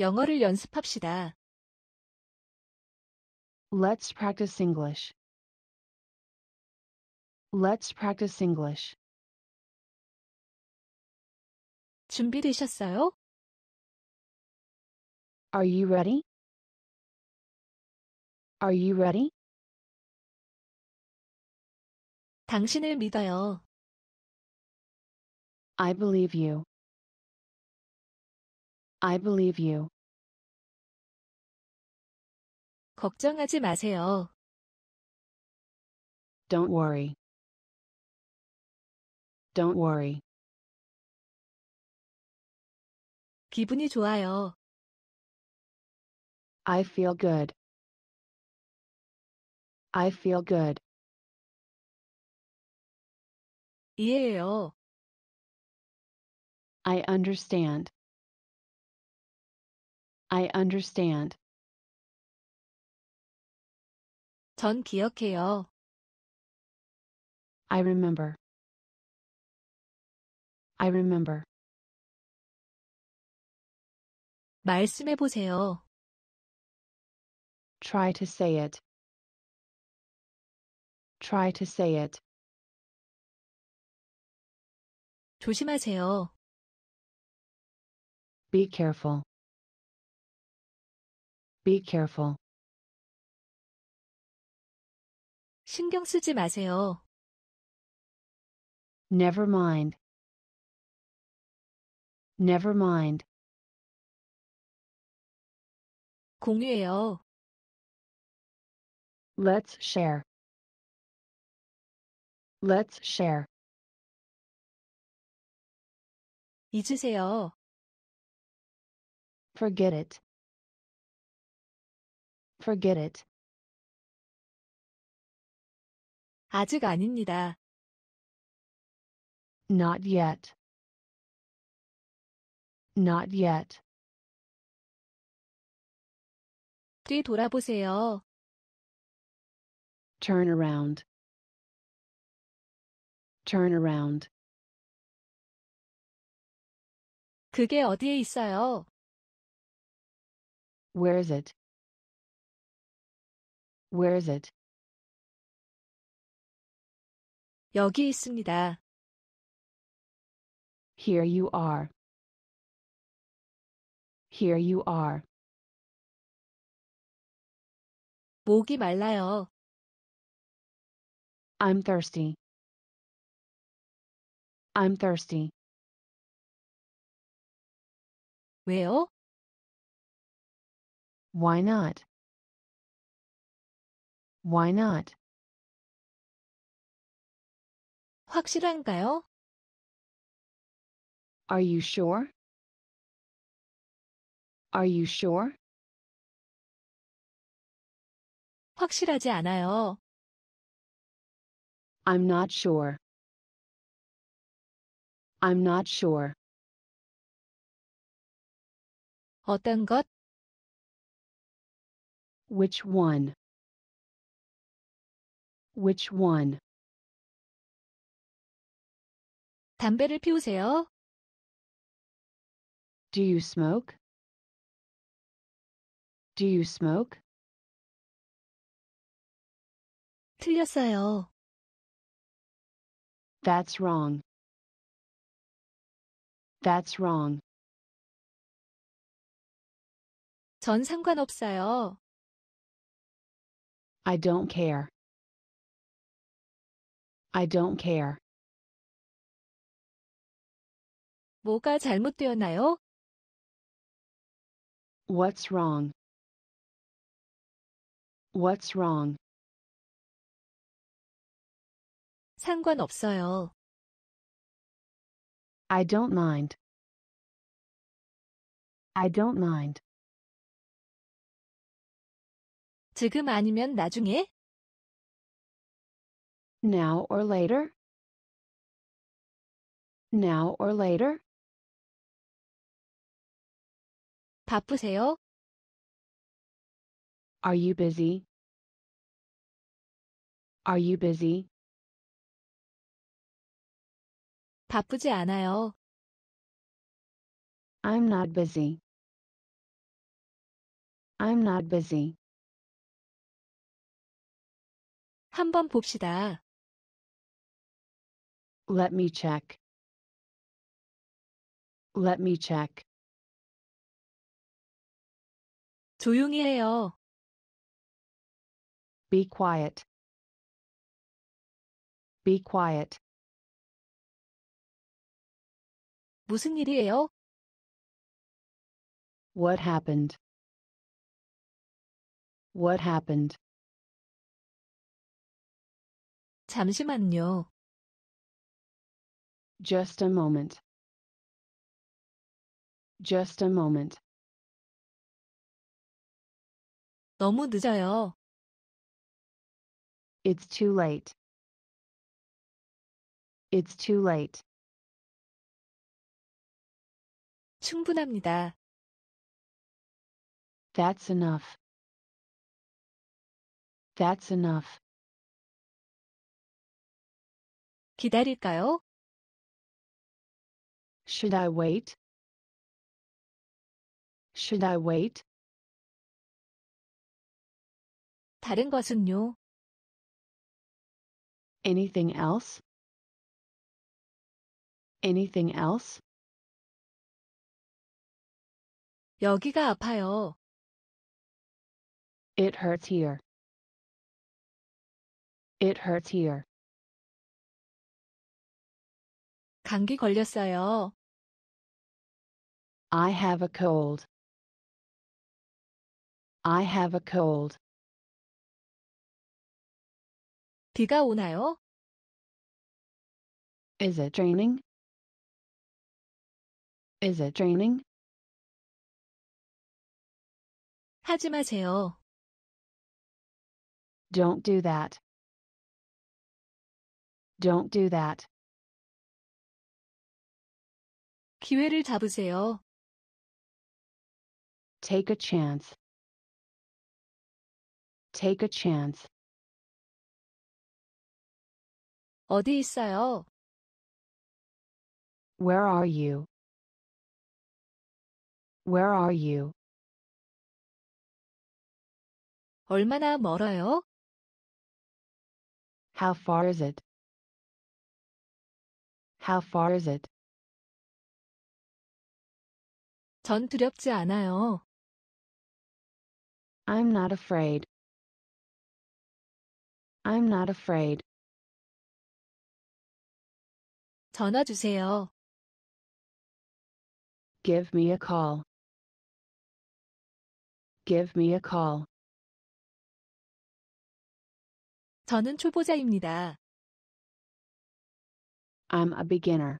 영어를 연습합시다. Let's practice English. Let's practice English. 준비되셨어요? Are you ready? Are you ready? 당신을 믿어요. I believe you. I believe you. 걱정하지 마세요. Don't worry. Don't worry. 기분이 좋아요. I feel good. I feel good. 이해해요. I understand. I understand. 전 기억해요. I remember. I remember. 말씀해 보세요. Try to say it. Try to say it. 조심하세요. Be careful. Be careful. 신경 쓰지 마세요. Never mind. Never mind. 공유해요. Let's share. Let's share. 잊으세요. Forget it. Forget it. 아직 아닙니다. Not yet. Not yet. Turn around. Turn around. 그게 어디에 있어요? Where's it? Where is it? 여기 있습니다. Here you are. Here you are. 목이 말라요. I'm thirsty. I'm thirsty. 왜요? Why not? Why not? 확실한가요? Are you sure? Are you sure? 확실하지 않아요. I'm not sure. I'm not sure. 어떤 것? Which one? Which one? 담배를 피우세요? Do you smoke? Do you smoke? 틀렸어요. That's wrong. That's wrong. 전 상관없어요. I don't care. I don't care. 뭐가 잘못되었나요? What's wrong? What's wrong? 상관없어요. I don't mind. I don't mind. 지금 아니면 나중에? now or later? now or later? 바쁘세요? Are you busy? Are you busy? 바쁘지 않아요. I'm not busy. I'm not busy. 한번 봅시다. Let me check. Let me check. 조용히 해요. Be quiet. Be quiet. 무슨 일이에요? What happened? What happened? 잠시만요. Just a moment. Just a moment. 너무 늦어요. It's too late. It's too late. 충분합니다. That's enough. That's enough. 기다릴까요? Should I wait? Should I wait? 다른 것은요? Anything else? Anything else? 여기가 아파요. It hurts here. It hurts here. 감기 걸렸어요. I have a cold. I have a cold. 비가 오나요? Is it raining? Is it raining? 하지 마세요. Don't do that. Don't do that. 기회를 잡으세요. Take a chance. Take a chance. 어디 있어요? Where are you? Where are you? 얼마나 멀어요? How far is it? How far is it? 전 두렵지 않아요. I'm not afraid. I'm not afraid. 전화 주세요. Give me a call. Give me a call. 저는 초보자입니다. I'm a beginner.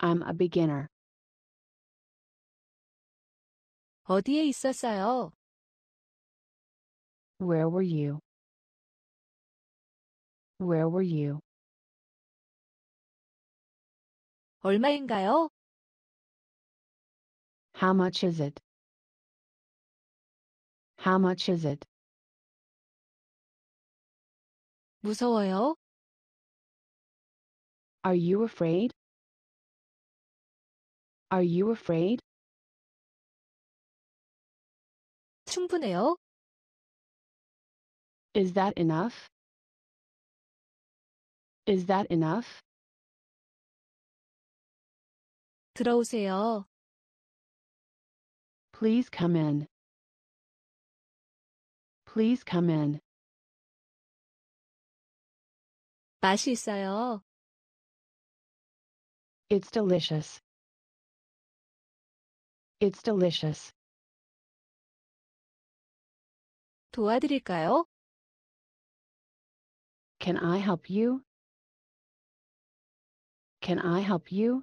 I'm a beginner. 어디에 있었어요? Where were you? Where were you? 얼마인가요? How much is it? How much is it? 무서워요? Are you afraid? Are you afraid? 충분해요? Is that enough? Is that enough? 들어오세요. Please come in. Please come in. 맛이 있어요. It's delicious. It's delicious. 도와드릴까요? Can I help you? Can I help you?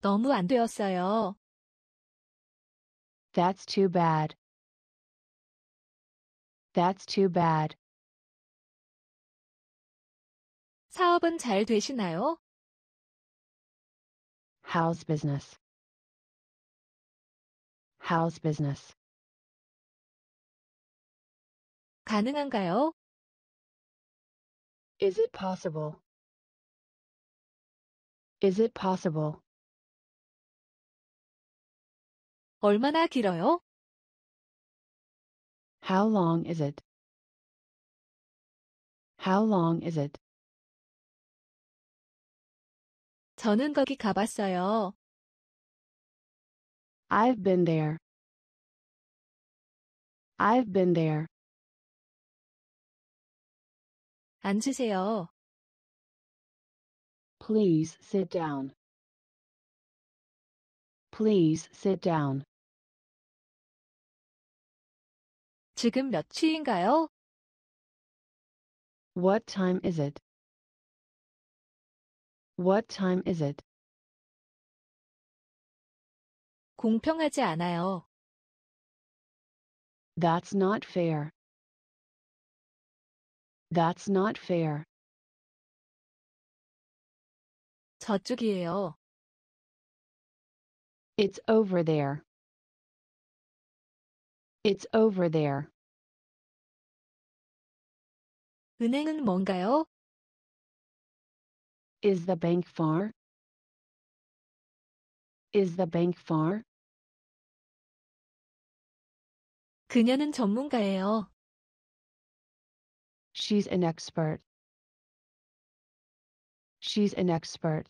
너무 안 되었어요. That's too bad. That's too bad. 사업은 잘 되시나요? How's business? How's business? 가능한가요? Is it possible? Is it possible? 얼마나 길어요? How long is it? How long is it? 저는 거기 가봤어요. I've been there. I've been there. 앉으세요. Please sit down. Please sit down. 지금 몇 시인가요? What time is it? What time is it? 공평하지 않아요. That's not fair. That's not fair. 저쪽이에요. It's over there. It's over there. 은행은 뭔가요? Is the bank far? Is the bank far? 그녀는 전문가예요. She's an expert. She's an expert.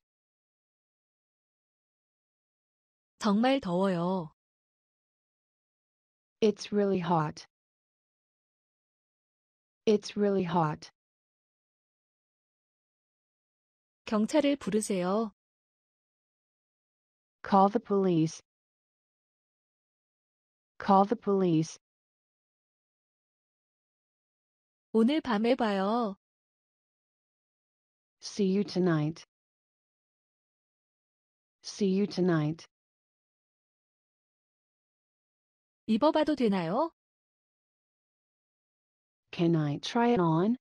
정말 더워요. It's really hot. It's really hot. 경찰을 부르세요. Call the police. Call the police. 오늘 밤에 봐요. See you tonight. See you tonight. 입어봐도 되나요? Can I try it on?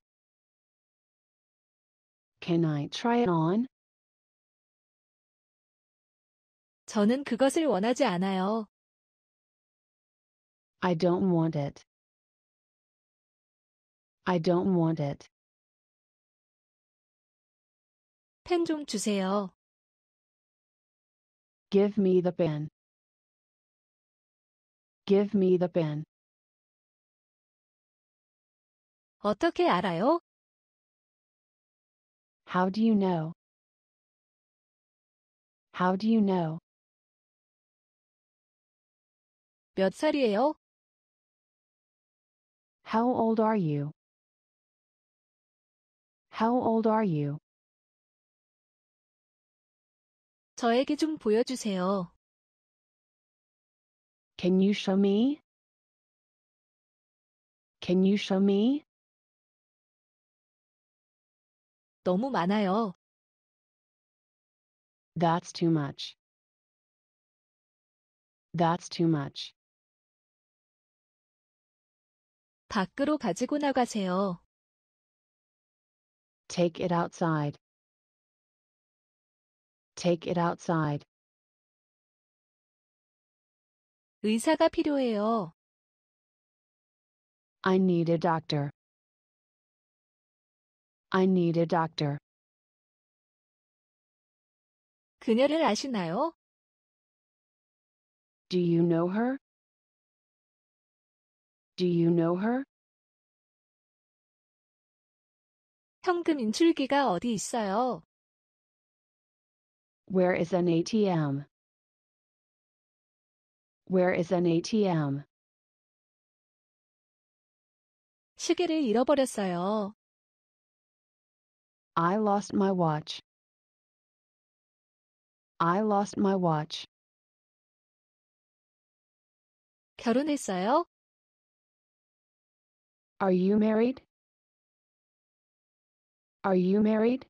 Can I try it on? 저는 그것을 원하지 않아요. I don't want it. I don't want it. 펜 좀 주세요. Give me the pen. Give me the pen. 어떻게 알아요? How do you know? How do you know? 몇 살이에요? How old are you? How old are you? 저에게 좀 보여주세요. Can you show me? Can you show me? 너무 많아요. That's too much. That's too much. 밖으로 가지고 나가세요. Take it outside. Take it outside. 의사가 필요해요. I need a doctor. I need a doctor. 그녀를 아시나요? Do you know her? Do you know her? 현금 인출기가 어디 있어요? Where is an ATM? Where is an ATM? 시계를 잃어버렸어요. I lost my watch. I lost my watch. 결혼했어요? Are you married? Are you married?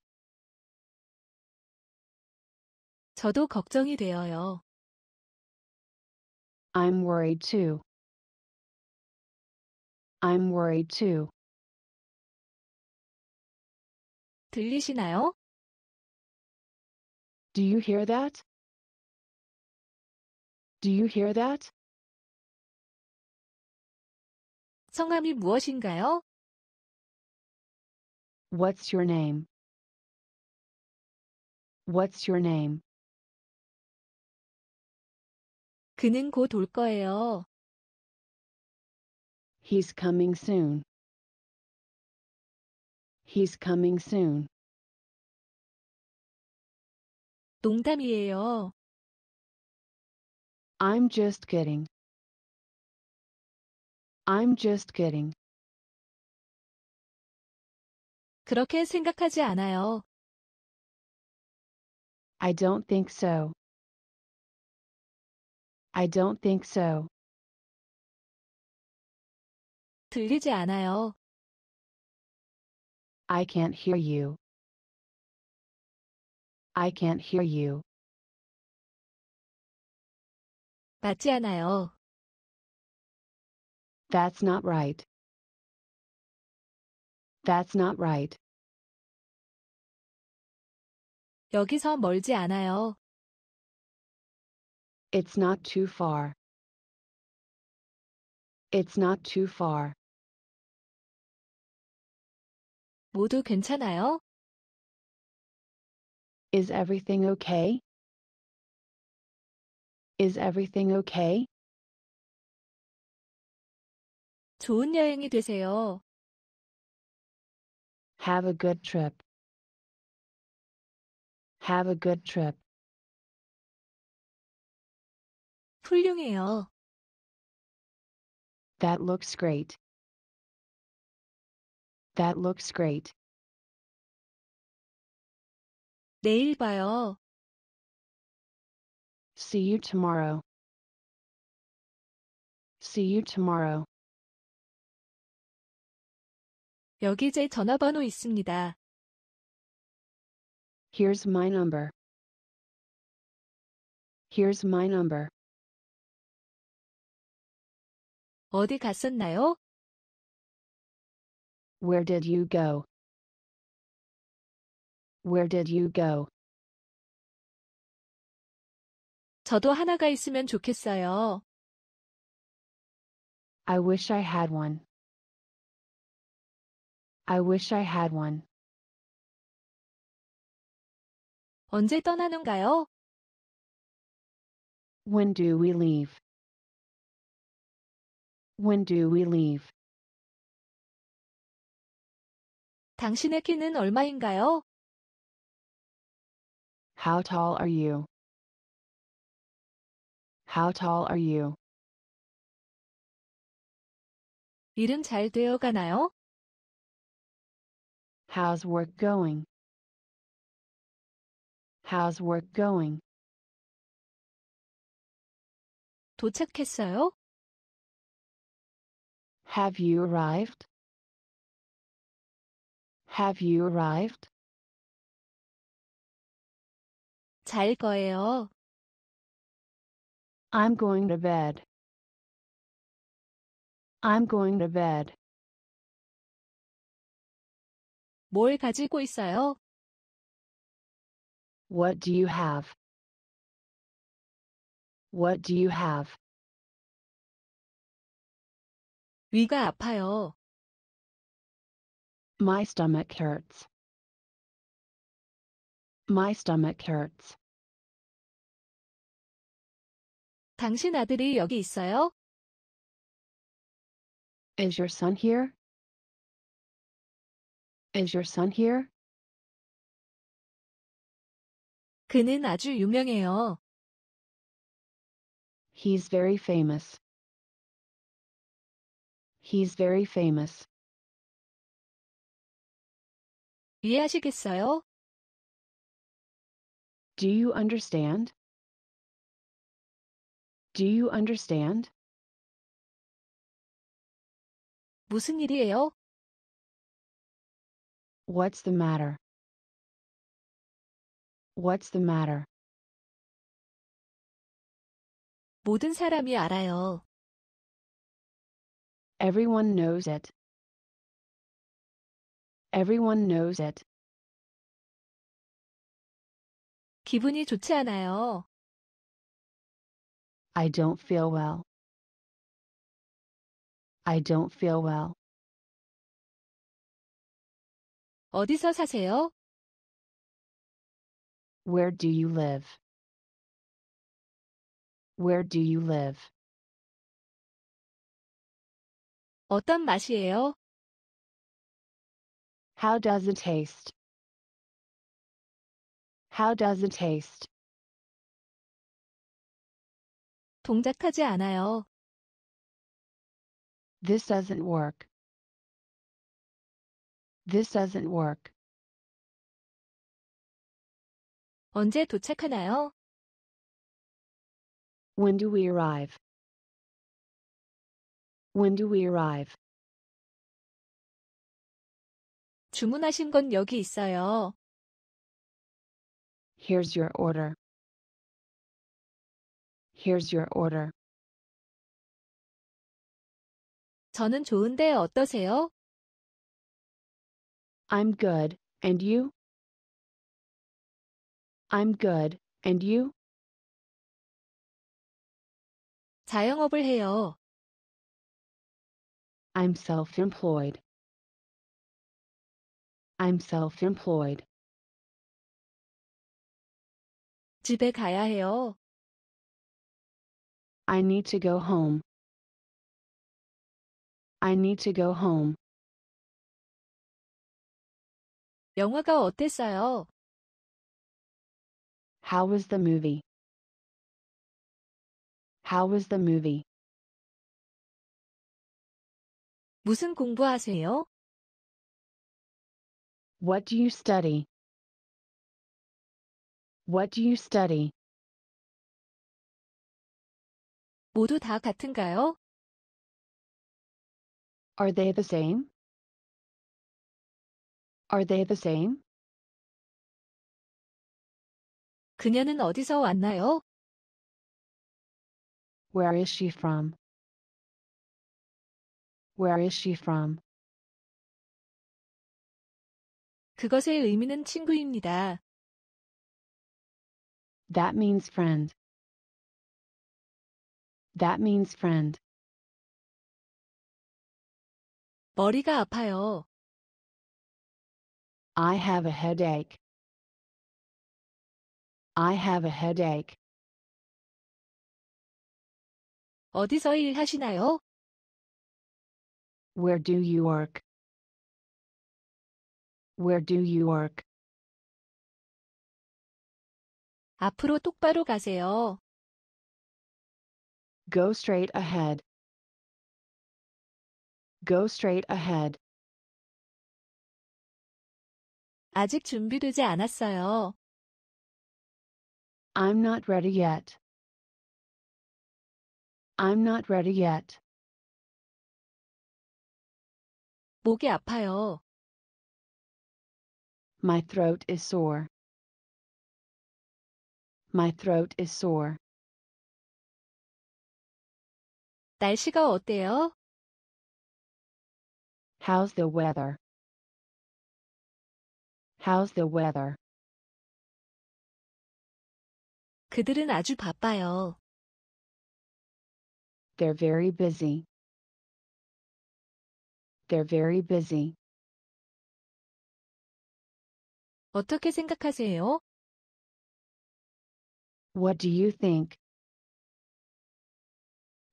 저도 걱정이 되어요. I'm worried too. I'm worried too. 들리시나요? Do you hear that? Do you hear that? 성함이 무엇인가요? What's your name? What's your name? 그는 거예요. He's coming soon. He's coming soon. 농담이에요. I'm just kidding. I'm just kidding. 그렇게 생각하지 않아요. I don't think so. I don't think so. 들리지 않아요. I can't hear you. I can't hear you. 맞지 않아요. That's not right. That's not right. 여기서 멀지 않아요. It's not too far. It's not too far. 모두 괜찮아요? Is everything okay? Is everything okay? 좋은 여행이 되세요. Have a good trip. Have a good trip. 훌륭해요. That looks great. That looks great. 내일 봐요. See you tomorrow. See you tomorrow. 여기 제 전화번호 있습니다. Here's my number. Here's my number. 어디 갔었나요? Where did you go? Where did you go? 저도 하나가 있으면 좋겠어요. I wish I had one. I wish I had one. 언제 떠나는가요? When do we leave? When do we leave? 당신의 키는 얼마인가요? How tall are you? How tall are you? 이름 잘 되어 가나요? How's work going? How's work going? 도착했어요? Have you arrived? Have you arrived? 잘 거예요. I'm going to bed. I'm going to bed. 뭘 가지고 있어요? What do you have? What do you have? 위가 아파요. My stomach hurts. My stomach hurts. 당신 아들이 여기 있어요? Is your son here? Is your son here? 그는 아주 유명해요. He's very famous. He's very famous. 이해하시겠어요? Do you understand? Do you understand? 무슨 일이에요? What's the matter? What's the matter? 모든 사람이 알아요. Everyone knows it. Everyone knows it. 기분이 좋지 않아요. I don't feel well. I don't feel well. 어디서 사세요? Where do you live? Where do you live? 어떤 맛이에요? How does it taste? How does it taste? 동작하지 않아요. This doesn't work. This doesn't work. 언제 도착하나요? When do we arrive? When do we arrive? 주문하신 건 여기 있어요. Here's your order. Here's your order. 저는 좋은데 어떠세요? i'm good, and you? I'm good, and you? 자영업을 해요. I'm self-employed. I'm self-employed. 집에 가야 해요. I need to go home. I need to go home. 영화가 어땠어요? How was the movie? How was the movie? 무슨 공부하세요? What do you study? What do you study? 모두 다 같은가요? Are they the same? Are they the same? 그녀는 어디서 왔나요? Where is she from? Where is she from? 그것의 의미는 친구입니다. That means friend. That means friend. 머리가 아파요. I have a headache. I have a headache. 어디서 일하시나요? Where do you work? Where do you work? 앞으로 똑바로 가세요. Go straight ahead. Go straight ahead. 아직 준비되지 않았어요. I'm not ready yet. I'm not ready yet. 목이 아파요. My throat is sore. My throat is sore. 날씨가 어때요? How's the weather? How's the weather? 그들은 아주 바빠요. They're very busy. They're very busy. 어떻게 생각하세요? What do you think?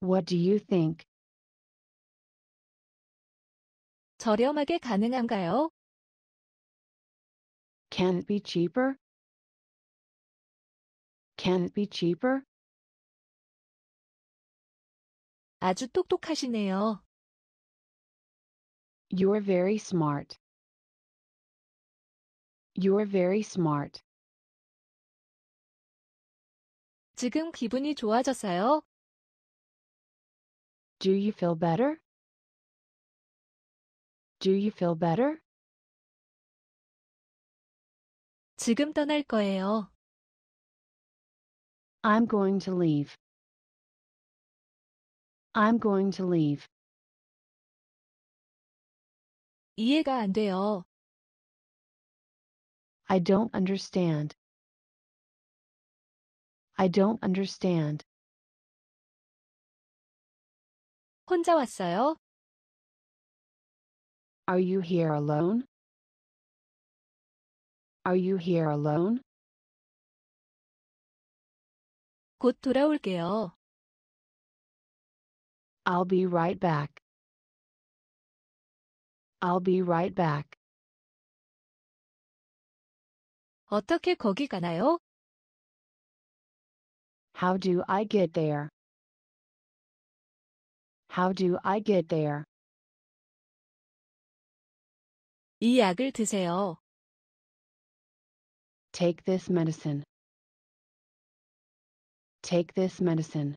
What do you think? 저렴하게 가능한가요? Can it be cheaper? Can it be cheaper? 아주 똑똑하시네요. You're very smart. You're very smart. 지금 기분이 좋아졌어요? Do you feel better? Do you feel better? 지금 떠날 거예요. I'm going to leave. I'm going to leave. 이해가 안 돼요. I don't understand. I don't understand. 혼자 왔어요? Are you here alone? Are you here alone? 곧 돌아올게요. I'll be right back. I'll be right back. 어떻게 거기 가나요? How do I get there? How do I get there? 이 약을 드세요. Take this medicine. Take this medicine.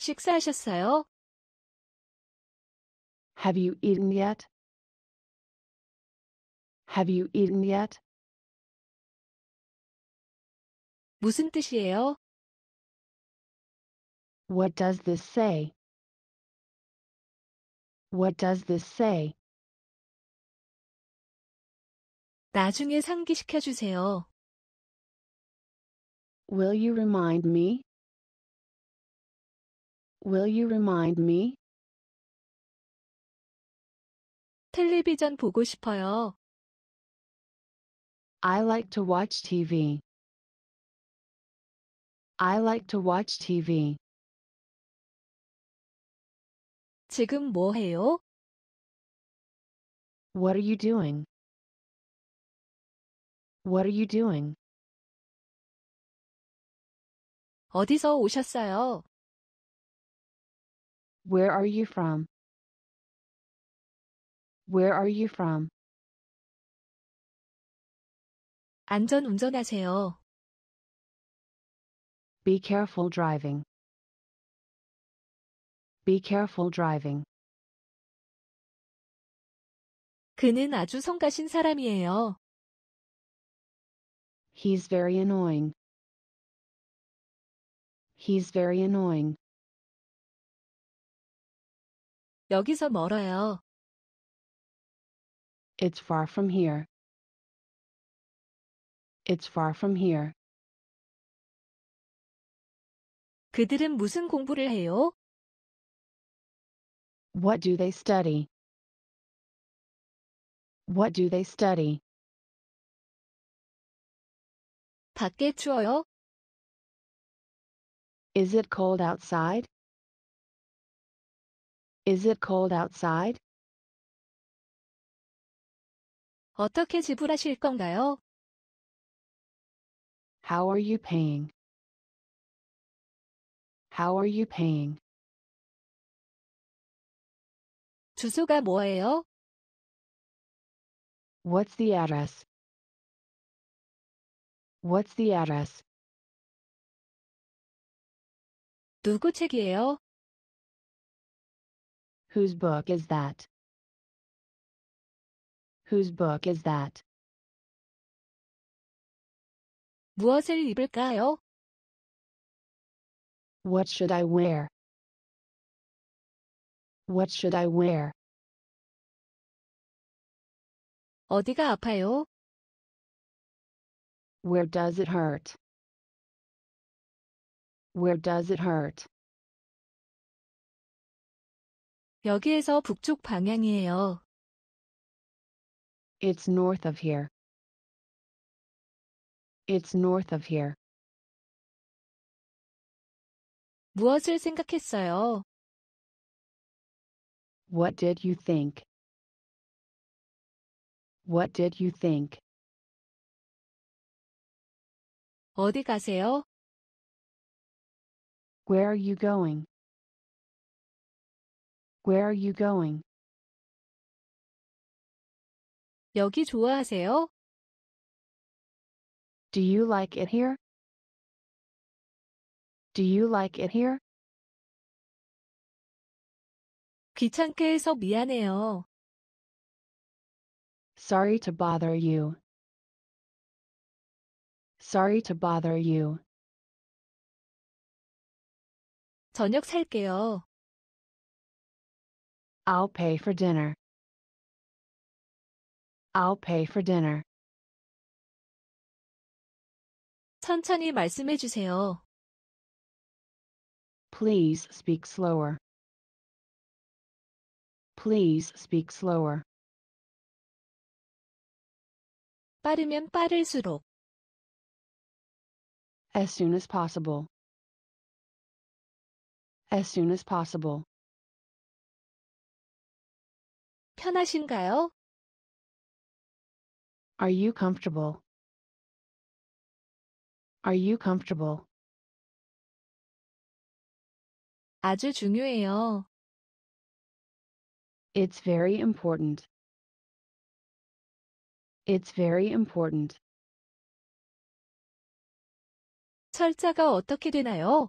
식사하셨어요? Have you eaten yet? Have you eaten yet? 무슨 뜻이에요? What does this say? What does this say? 나중에 상기시켜 주세요. Will you remind me? Will you remind me? 텔레비전 보고 싶어요. I like to watch TV. I like to watch TV. 지금 뭐 해요? What are you doing? What are you doing? 어디서 오셨어요? Where are you from? Where are you from? 안전 운전하세요. Be careful driving. Be careful driving. 그는 아주 성가신 사람이에요. He's very annoying. He's very annoying. 여기서 멀어요. It's far from here. It's far from here. 그들은 무슨 공부를 해요? What do they study? What do they study? 밖에 추워요? Is it cold outside? Is it cold outside? 어떻게 지불하실 건가요? How are you paying? How are you paying? 주소가 뭐예요? What's the address? What's the address? 누구 책이에요? Whose book is that? Whose book is that? 무엇을 입을까요? What should I wear? What should I wear? 어디가 아파요? Where does it hurt? Where does it hurt? 여기에서 북쪽 방향이에요. It's north of here. It's north of here. 무엇을 생각했어요? What did you think? What did you think? 어디 가세요? Where are you going? Where are you going? 여기 좋아하세요? Do you like it here? Do you like it here? 귀찮게 해서 미안해요. Sorry to bother you. Sorry to bother you. 저녁 살게요. I'll pay for dinner. I'll pay for dinner. 천천히 말씀해 주세요. Please speak slower. Please speak slower. 빠르면 빠를수록 as soon as possible. As soon as possible. 편하신가요? Are you comfortable? Are you comfortable? 아주 중요해요. It's very important. It's very important. 철자가 어떻게 되나요?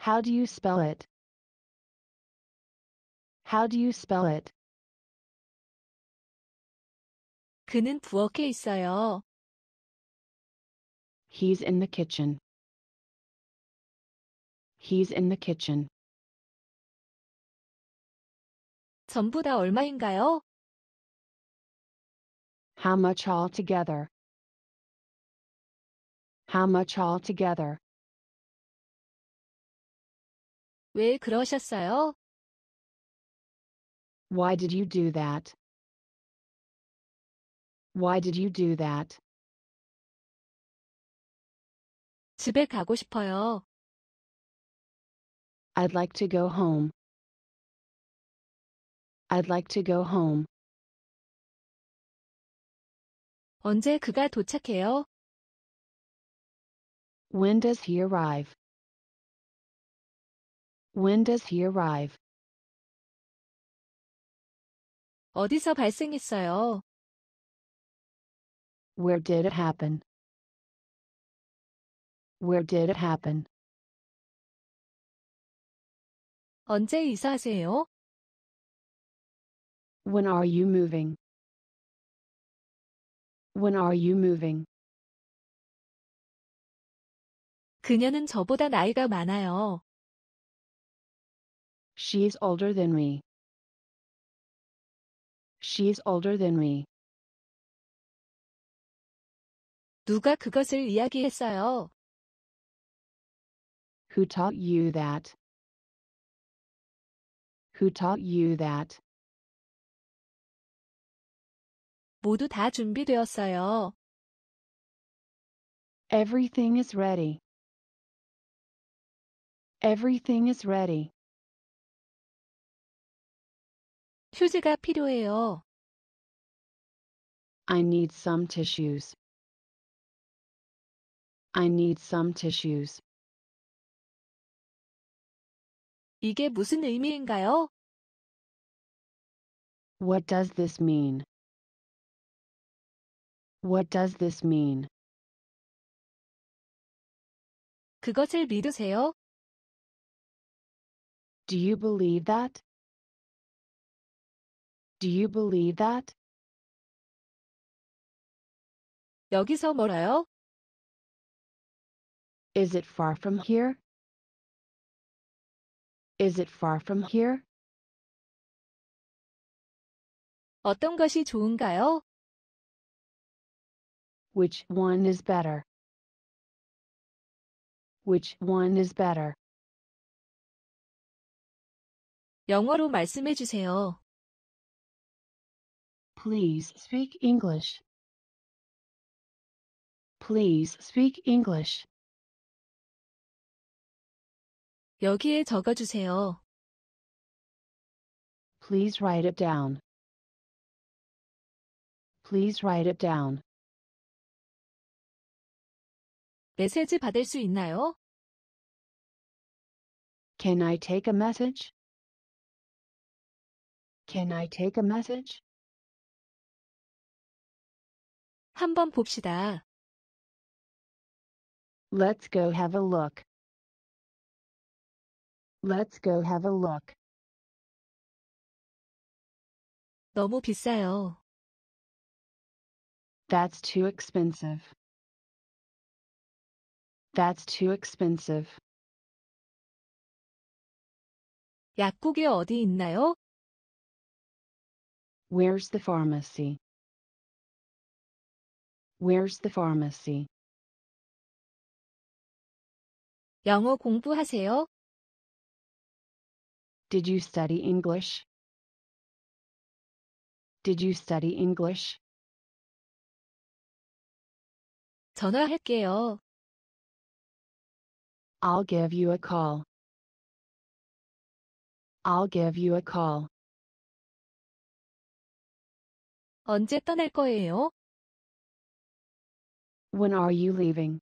How do you spell it? How do you spell it? 그는 부엌에 있어요. He's in the kitchen. He's in the kitchen. 전부 다 얼마인가요? How much altogether? How much altogether? 왜 그러셨어요? Why did you do that? Why did you do that? 집에 가고 싶어요. I'd like to go home. I'd like to go home. 언제 그가 도착해요? When does he arrive? When does he arrive? 어디서 발생했어요? Where did it happen? Where did it happen? 언제 이사하세요? When are you moving? When are you moving? 그녀는 저보다 나이가 많아요. She's older than me. She's older than me. 누가 그것을 이야기했어요? Who taught you that? Who taught you that? 모두 다 준비되었어요. Everything is ready. Everything is ready. 휴지가 필요해요. I need some tissues. I need some tissues. 이게 무슨 의미인가요? What does this mean? What does this mean? 그것을 믿으세요? Do you believe that? Do you believe that? 여기서 멀어요? Is it far from here? Is it far from here? 어떤 것이 좋은가요? Which one is better? Which one is better? 영어로 말씀해 주세요. Please speak English. Please speak English. 여기에 적어 주세요. Please write it down. Please write it down. 메시지 받을 수 있나요? Can I take a message? Can I take a message? 한번 봅시다. Let's go have a look. Let's go have a look. 너무 비싸요. That's too expensive. That's too expensive. 약국이 어디 있나요? Where's the pharmacy? Where's the pharmacy? 영어 공부하세요? Did you study English? Did you study English? 전화할게요. I'll give you a call. I'll give you a call. 언제 떠날 거예요? When are you leaving?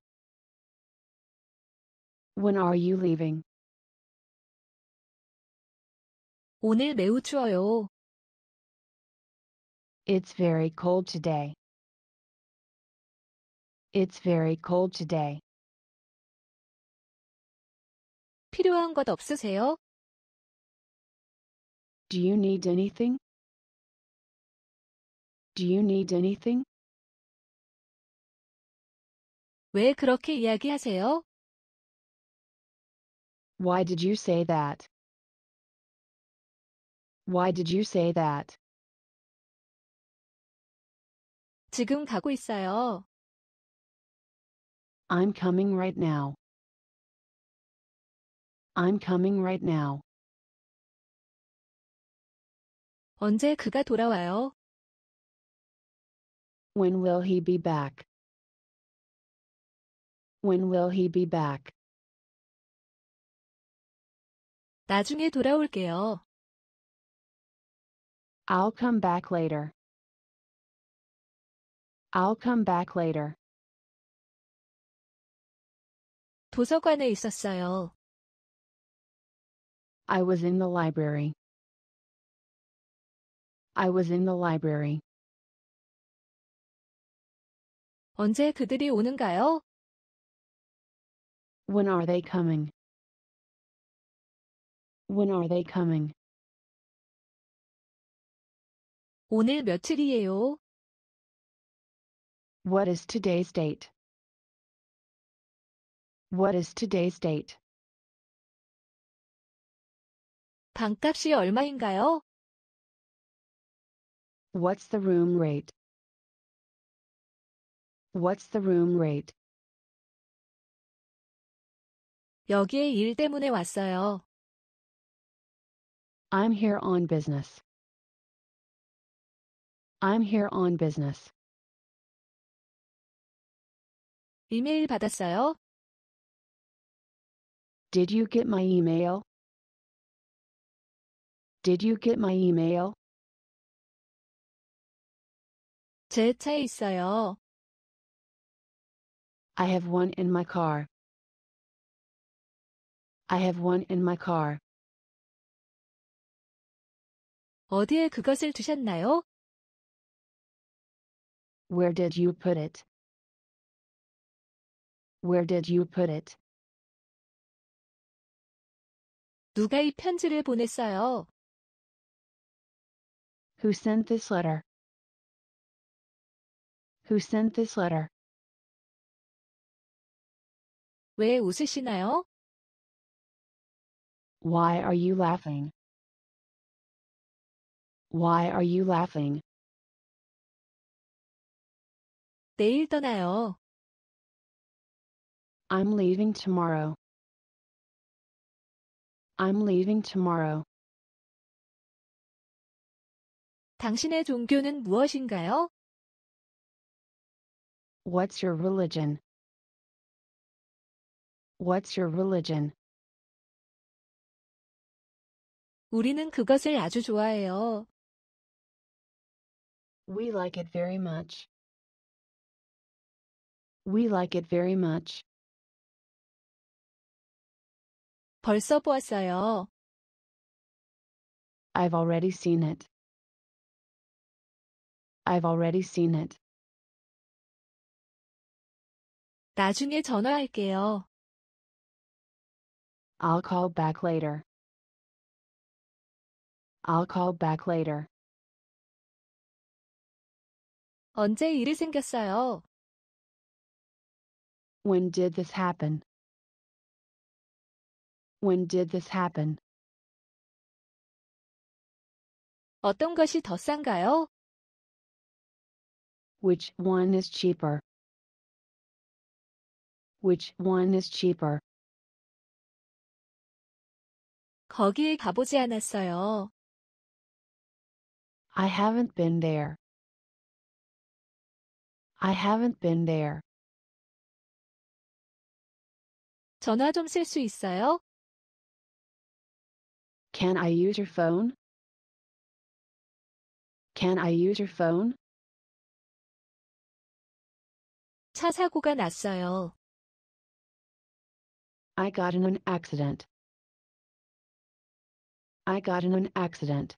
When are you leaving? 오늘 매우 추워요. It's very cold today. It's very cold today. 필요한 것 없으세요? Do you need anything? Do you need anything? 왜 그렇게 이야기하세요? Why did you say that? Why did you say that? 지금 가고 있어요. I'm coming right now. I'm coming right now. 언제 그가 돌아와요? When will he be back? When will he be back? 나중에 돌아올게요. I'll come back later. I'll come back later. 도서관에 있었어요. I was in the library. I was in the library. 언제 그들이 오는가요? When are they coming? When are they coming? 오늘 며칠이에요? What is today's date? What is today's date? 방값이 얼마인가요? What's the room rate? What's the room rate? 여기에 일 때문에 왔어요. I'm here on business. I'm here on business. 이메일 받았어요? Did you get my email? Did you get my email? 제 차에 있어요. I have one in my car. I have one in my car. 어디에 그것을 두셨나요? Where did you put it? Where did you put it? 누가 이 편지를 보냈어요? Who sent this letter? Who sent this letter? 왜 웃으시나요? Why are you laughing? Why are you laughing? 내일 떠나요. I'm leaving tomorrow. I'm leaving tomorrow. 당신의 종교는 무엇인가요? What's your religion? What's your religion? 우리는 그것을 아주 좋아해요. We like it very much. We like it very much. 벌써 보았어요. I've already seen it. I've already seen it. 나중에 전화할게요. I'll call back later. I'll call back later. 언제 일이 생겼어요? When did this happen? When did this happen? 어떤 것이 더 싼가요? Which one is cheaper? Which one is cheaper? 거기에 가보지 않았어요. I haven't been there. I haven't been there. 전화 좀 쓸 수 있어요? Can I use your phone? Can I use your phone? 차 사고가 났어요. I got in an accident. I got in an accident.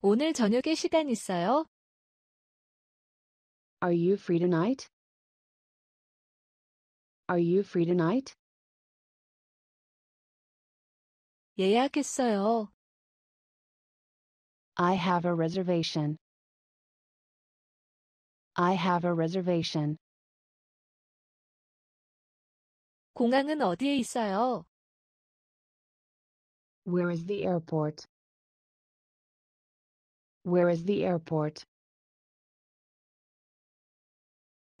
오늘 저녁에 시간 있어요? Are you free tonight? Are you free tonight? 예약했어요. I have a reservation. I have a reservation. 공항은 어디에 있어요? Where is the airport? Where is the airport?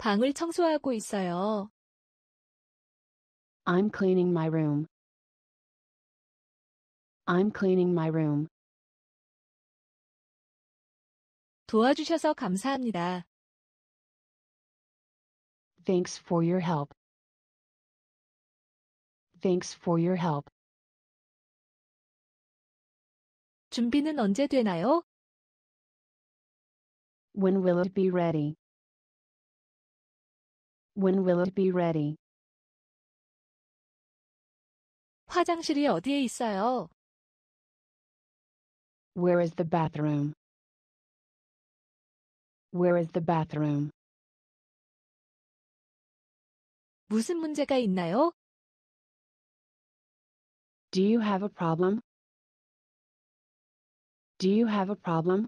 방을 청소하고 있어요. I'm cleaning my room. I'm cleaning my room. 도와주셔서 감사합니다. Thanks for your help. Thanks for your help. 준비는 언제 되나요? When will it be ready? When will it be ready? 화장실이 어디에 있어요? Where is the bathroom? Where is the bathroom? 무슨 문제가 있나요? Do you have a problem? Do you have a problem?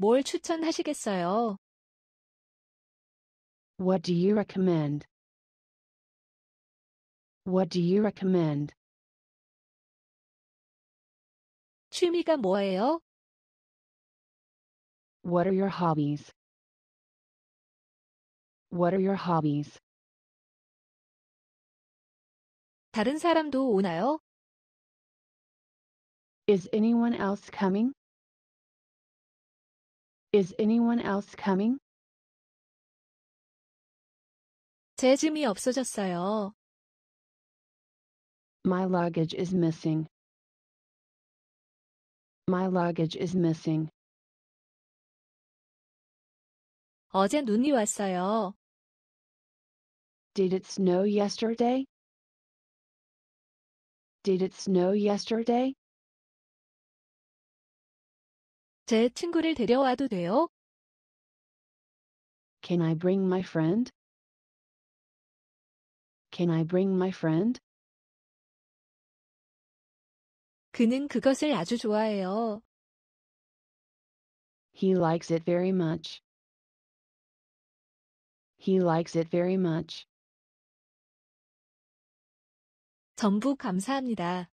뭘 추천하시겠어요? What do you recommend? What do you recommend? 취미가 뭐예요? What are your hobbies? What are your hobbies? 다른 사람도 오나요? Is anyone else coming? Is anyone else coming? 제 짐이 없어졌어요. My luggage is missing. My luggage is missing. 어제 눈이 왔어요. Did it snow yesterday? Did it snow yesterday? 제 친구를 데려와도 돼요? Can I bring my friend? Can I bring my friend? 그는 그것을 아주 좋아해요. He likes it very much. He likes it very much. 전부 감사합니다.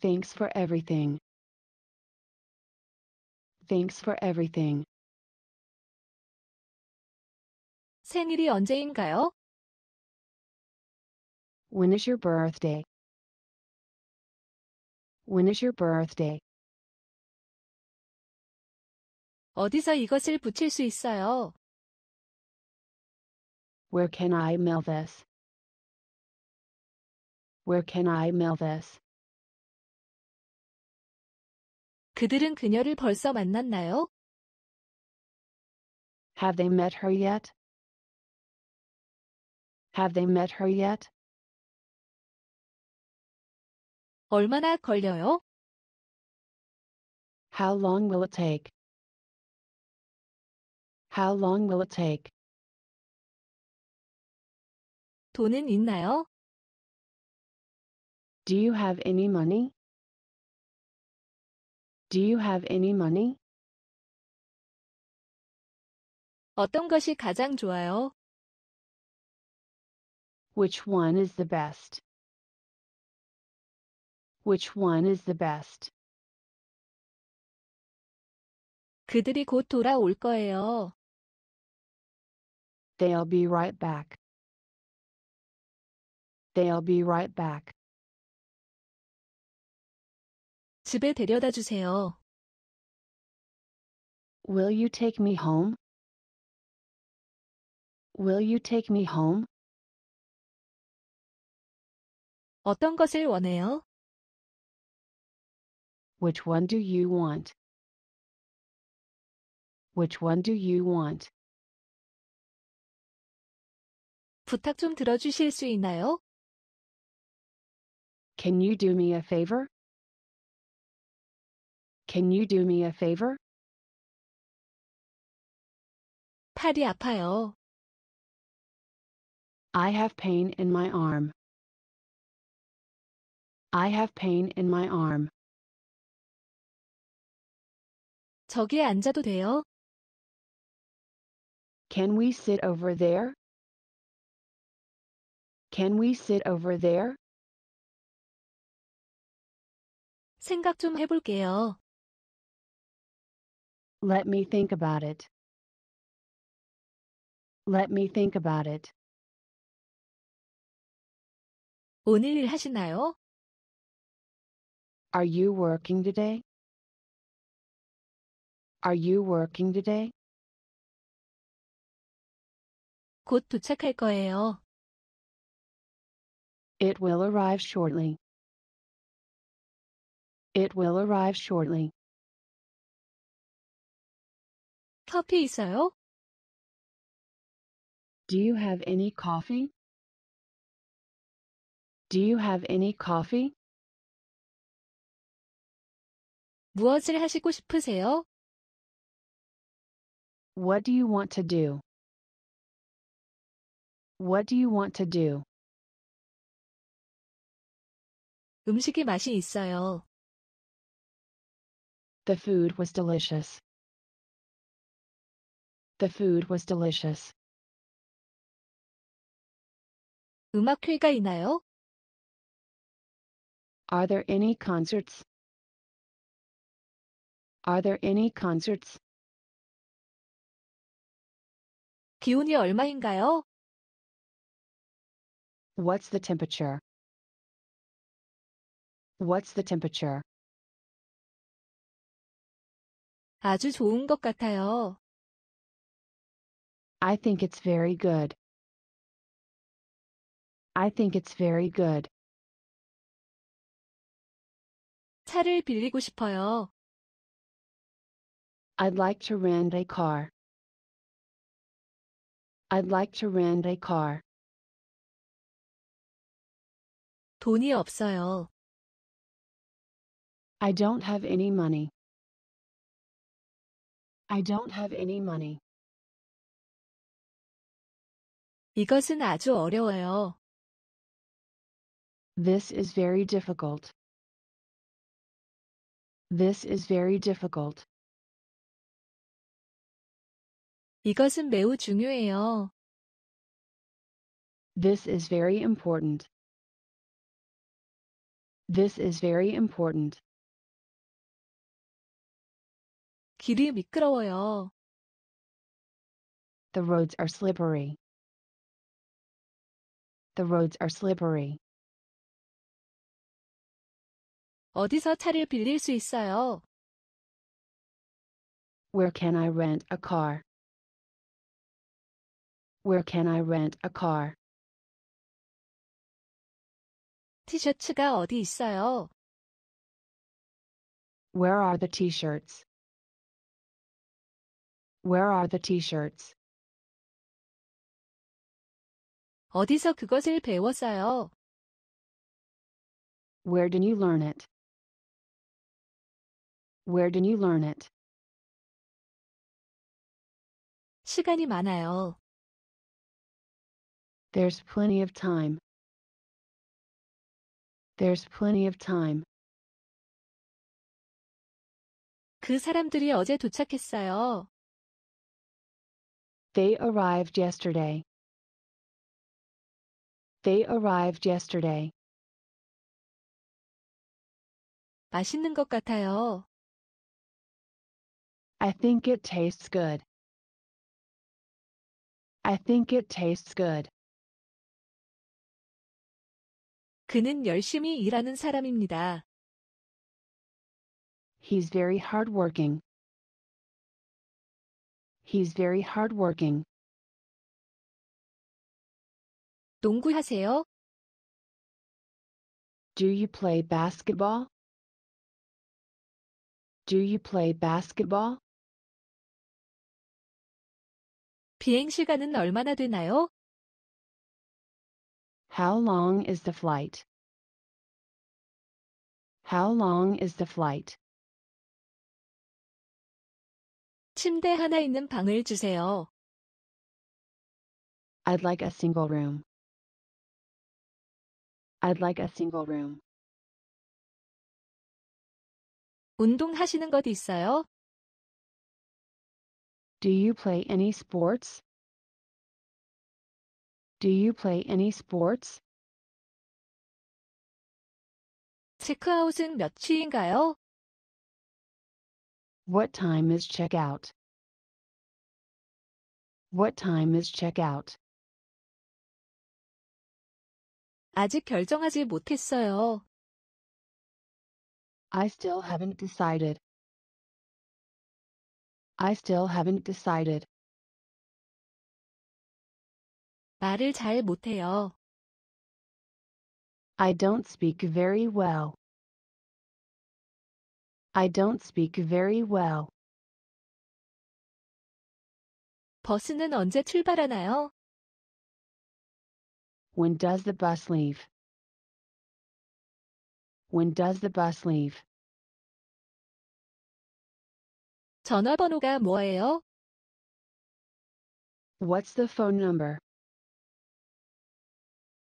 Thanks for everything. Thanks for everything. 생일이 언제인가요? When is your birthday? When is your birthday? 어디서 이것을 붙일 수 있어요? Where can I mail this? Where can I mail this? 그들은 그녀를 벌써 만났나요? Have they met her yet? Have they met her yet? 얼마나 걸려요? How long will it take? How long will it take? 돈은 있나요? Do you have any money? Do you have any money? 어떤 것이 가장 좋아요? Which one is the best? Which one is the best? 그들이 곧 돌아올 거예요. They'll be right back. They'll be right back. 집에 데려다 주세요. Will you take me home? Will you take me home? 어떤 것을 원해요? Which one do you want? Which one do you want? 부탁 좀 들어주실 수 있나요? Can you do me a favor? Can you do me a favor? 팔이 아파요. I have pain in my arm. I have pain in my arm. 저기에 앉아도 돼요? Can we sit over there? Can we sit over there? 생각 좀 해볼게요. Let me think about it. Let me think about it. 오늘 하시나요? Are you working today? Are you working today? 곧 도착할 거예요. It will arrive shortly. It will arrive shortly. 커피 있어요? Do you have any coffee? Do you have any coffee? 무엇을 하시고 싶으세요? What do you want to do? What do you want to do? 음식이 맛이 있어요. The food was delicious. The food was delicious. 음악회가 있나요? Are there any concerts? Are there any concerts? 기온이 얼마인가요? What's the temperature? What's the temperature? 아주 좋은 것 같아요. I think it's very good. I think it's very good. 차를 빌리고 싶어요. I'd like to rent a car. I'd like to rent a car. 돈이 없어요. I don't have any money. I don't have any money. 이것은 아주 어려워요. This is very difficult. This is very difficult. 이것은 매우 중요해요. This is very important. This is very important. 길이 미끄러워요. The roads are slippery. The roads are slippery. 어디서 차를 빌릴 수 있어요? Where can I rent a car? Where can I rent a car? 티셔츠가 어디 있어요? Where are the t-shirts? Where are the t-shirts? 어디서 그것을 배웠어요? Where did you learn it? Where did you learn it? 시간이 많아요. There's plenty of time. There's plenty of time. 그 사람들이 어제 도착했어요. They arrived yesterday. They arrived yesterday. 맛있는 것 같아요. I think it tastes good. I think it tastes good. 그는 열심히 일하는 사람입니다. He's very hardworking. He's very hardworking. 농구하세요? Do you play basketball? Do you play basketball? 비행 시간은 얼마나 되나요? How long is the flight? How long is the flight? 침대 하나 있는 방을 주세요. I'd like a single room. I'd like a single room. 운동하시는 것 있어요? Do you play any sports? Do you play any sports? 체크아웃은 몇 시인가요? What time is checkout? What time is checkout? 아직 결정하지 못했어요. I still haven't decided. I still haven't decided. 말을 잘 못해요. I don't speak very well. I don't speak very well. 버스는 언제 출발하나요? When does the bus leave? When does the bus leave? 전화번호가 뭐예요? What's the phone number?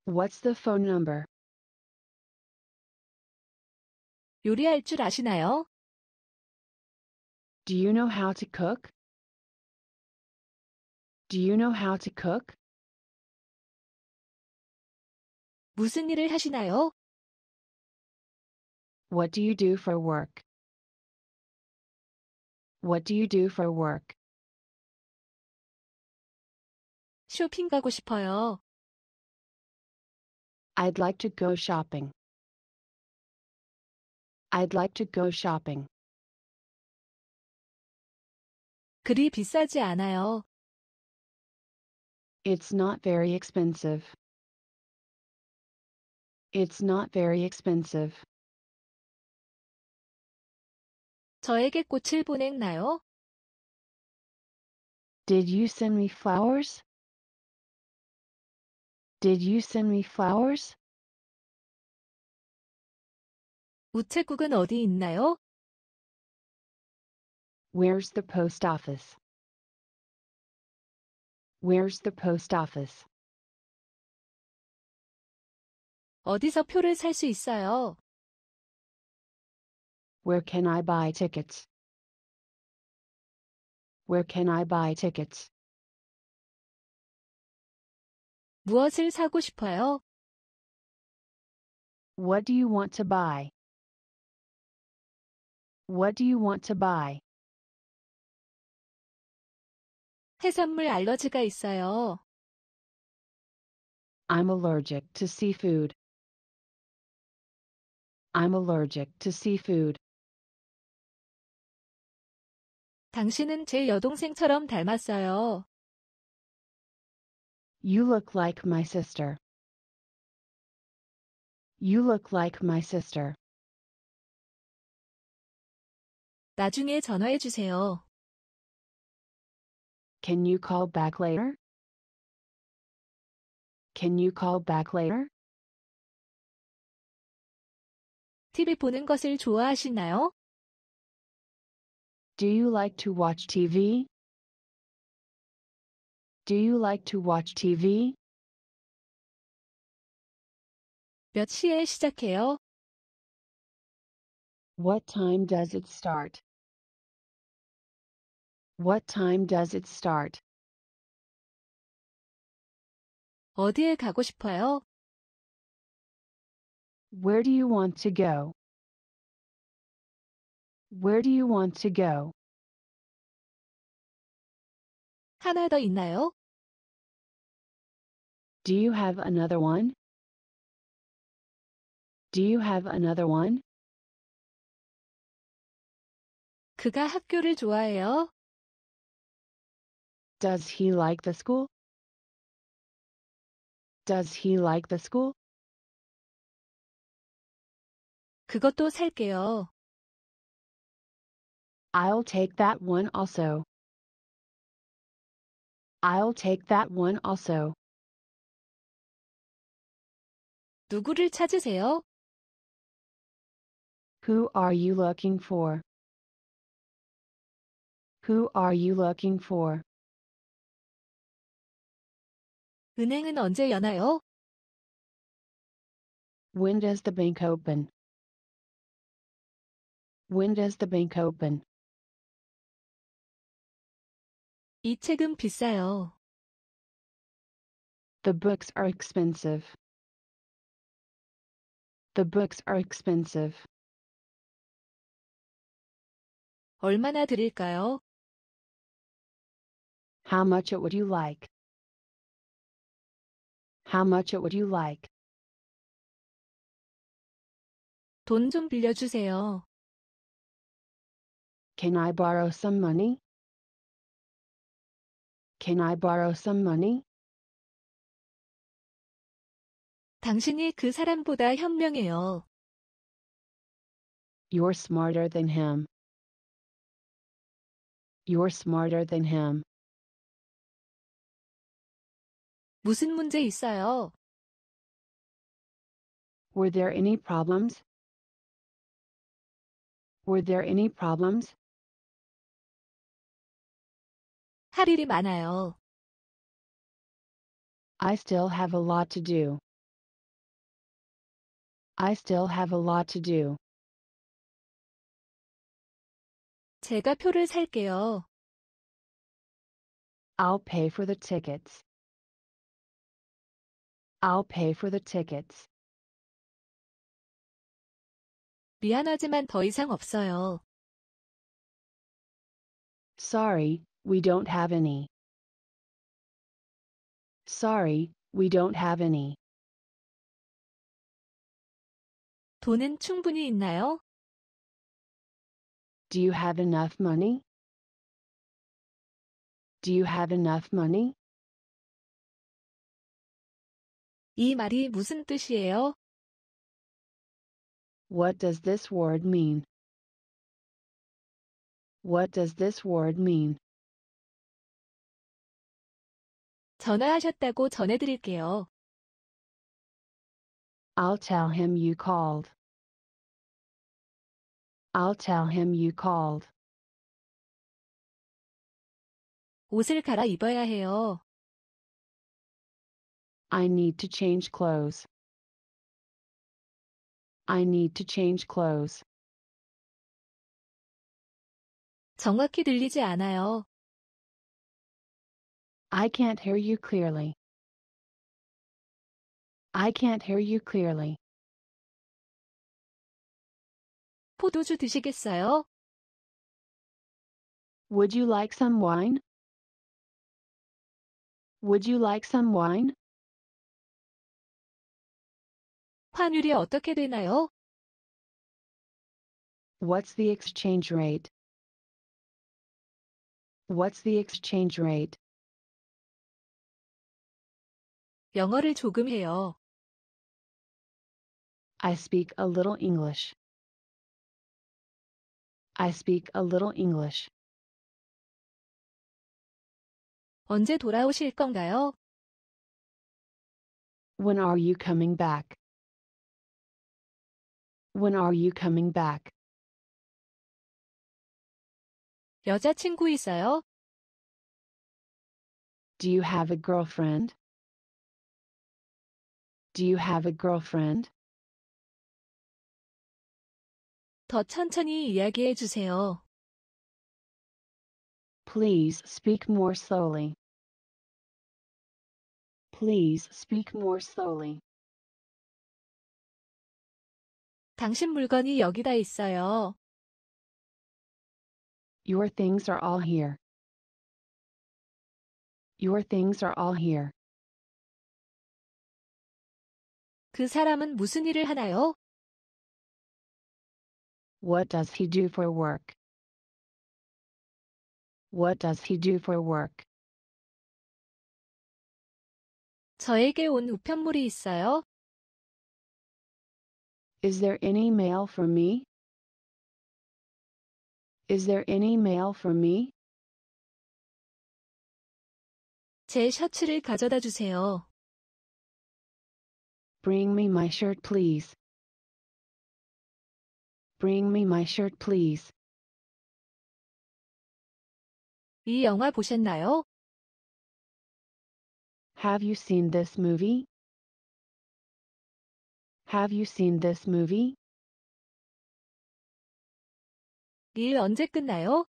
What's the phone number? 요리할 줄 아시나요? Do you know how to cook? Do you know how to cook? 무슨 일을 하시나요? What do you do for work? What do you do for work? 쇼핑 가고 싶어요. I'd like to go shopping. I'd like to go shopping. 그리 비싸지 않아요. It's not very expensive. It's not very expensive. 저에게 꽃을 보냈나요? Did you send me flowers? Did you send me flowers? 우체국은 어디 있나요? Where's the post office? Where's the post office? 어디서 표를 살 있어요? Where can I buy tickets? Where can I buy tickets? 무엇을 사고 싶어요? What do you want to buy? What do you want to buy? 해산물 알러지가 있어요. I'm allergic to seafood. I'm allergic to seafood. 당신은 제 여동생처럼 닮았어요. You look like my sister. You look like my sister. 나중에 전화해 주세요. Can you call back later? Can you call back later? TV 보는 것을 좋아하시나요? Do you like to watch TV? Do you like to watch TV? 몇 시에 시작해요? What time does it start? What time does it start? 어디에 가고 싶어요? Where do you want to go? Where do you want to go? 하나 더 있나요? Do you have another one? Do you have another one? 그가 학교를 좋아해요. Does he like the school? Does he like the school? 그것도 살게요. I'll take that one also. I'll take that one also. 누구를 찾으세요? Who are you looking for? Who are you looking for? 은행은 언제 여나요? When does the bank open? When does the bank open? 이 책은 비싸요. The books are expensive. The books are expensive. 얼마나 드릴까요? How much it would you like? How much it would you like? 돈 빌려주세요. Can I borrow some money? Can I borrow some money? 당신이 그 사람보다 현명해요. You're smarter than him. You're smarter than him. 무슨 문제 있어요? Were there any problems? Were there any problems? 할 일이 많아요. I still have a lot to do. I still have a lot to do. 제가 표를 살게요. I'll pay for the tickets. I'll pay for the tickets. 미안하지만 더 이상 없어요. Sorry, we don't have any. Sorry, we don't have any. 돈은 충분히 있나요? Do you have enough money? Do you have enough money? 이 말이 무슨 뜻이에요? What does this word mean? What does this word mean? 전화하셨다고 전해드릴게요. I'll tell him you called. I'll tell him you called. 옷을 갈아입어야 해요. I need to change clothes. I need to change clothes. 정확히 들리지 않아요. I can't hear you clearly. I can't hear you clearly. 포도주 드시겠어요? Would you like some wine? Would you like some wine? 환율이 어떻게 되나요? What's the exchange rate? What's the exchange rate? 영어를 조금 해요. I speak a little English. I speak a little English. 언제 돌아오실 건가요? When are you coming back? When are you coming back? 여자친구 있어요? Do you have a girlfriend? Do you have a girlfriend? 더 천천히 이야기해 주세요. Please speak more slowly. Please speak more slowly. 당신 물건이 여기다 있어요. Your things are all here. Your things are all here. 그 사람은 무슨 일을 하나요? What does he do for work? What does he do for work? 저에게 온 우편물이 있어요? Is there any mail for me? Is there any mail for me? 제 셔츠를 가져다 주세요. Bring me my shirt please. Bring me my shirt please. 이 영화 보셨나요? Have you seen this movie? Have you seen this movie? 일 언제 끝나요?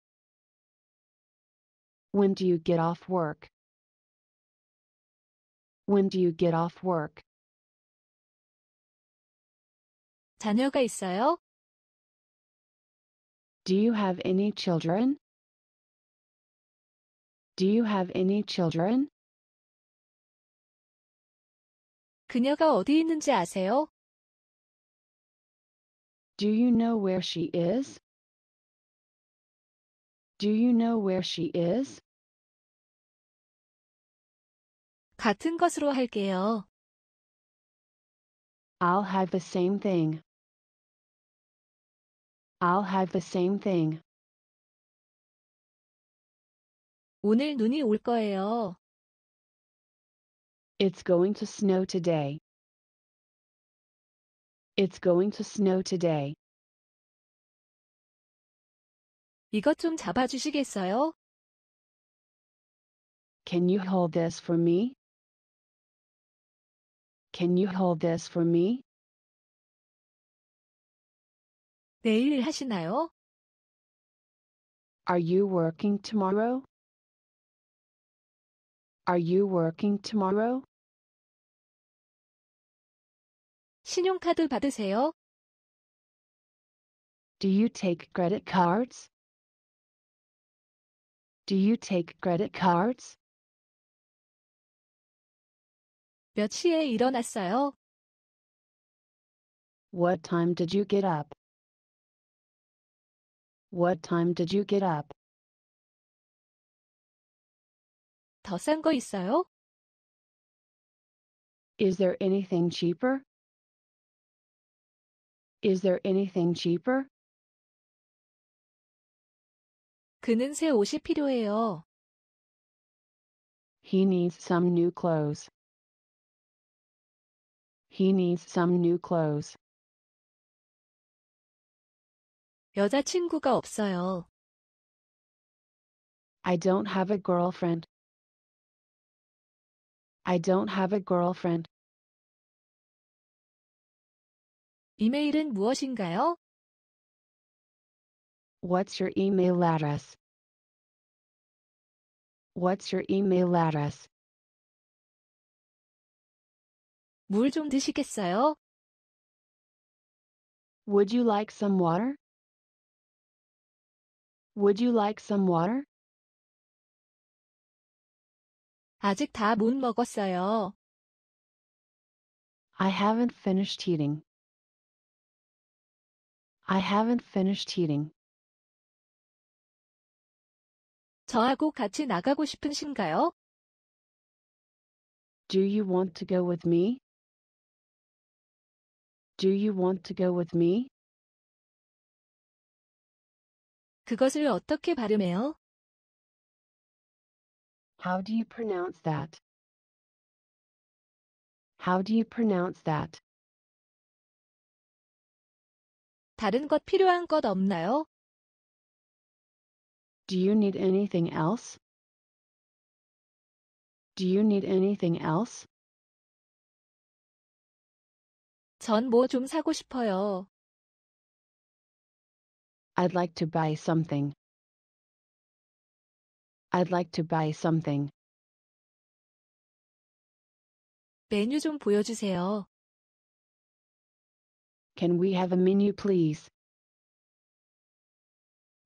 When do you get off work? When do you get off work? 자녀가 있어요? Do you have any children? Do you have any children? 그녀가 어디 있는지 아세요? Do you know where she is? Do you know where she is? 같은 것으로 할게요. I'll have the same thing. I'll have the same thing. 오늘 눈이 올 거예요. It's going to snow today. It's going to snow today. 이것 좀 잡아주시겠어요? Can you hold this for me? Can you hold this for me? 내일 하시나요? Are you working tomorrow? Are you working tomorrow? 신용카드 받으세요? Do you take credit cards? Do you take credit cards? 몇 시에 일어났어요? What time did you get up? What time did you get up? 더 있어요? Is there anything cheaper? Is there anything cheaper? 그는 새 옷이 필요해요. He needs some new clothes. He needs some new clothes. 여자친구가 없어요. I don't have a girlfriend. I don't have a girlfriend. 이메일은 무엇인가요? What's your email address? What's your email address? 물 좀 드시겠어요? Would you like some water? Would you like some water? 아직 먹었어요. I haven't finished eating. I haven't finished eating. 저하고 같이 나가고 싶으신가요? Do you want to go with me? Do you want to go with me? 그것을 어떻게 발음해요? How do you pronounce that? How do you pronounce that? 다른 것 필요한 것 없나요? Do you need anything else? Do you need anything else? 전뭐 좀 사고 싶어요. I'd like to buy something. I'd like to buy something. 메뉴 좀 보여주세요. Can we have a menu please?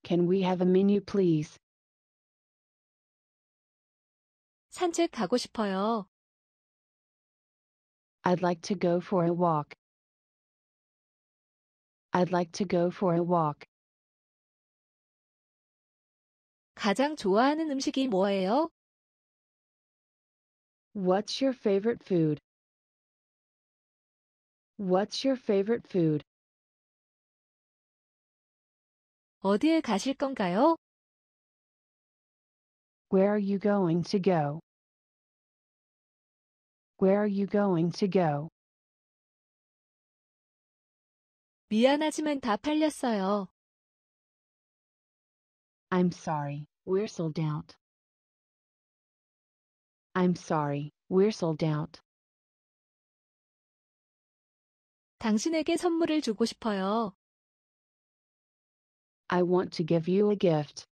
Can we have a menu please? 산책 가고 싶어요. I'd like to go for a walk. I'd like to go for a walk. 가장 좋아하는 음식이 뭐예요? What's your favorite food? What's your favorite food? 어디에 가실 건가요? Where are you going to go? Where are you going to go? 미안하지만 다 팔렸어요. I'm sorry, we're sold out. I'm sorry, we're sold out. 당신에게 선물을 주고 싶어요. I want to give you a gift.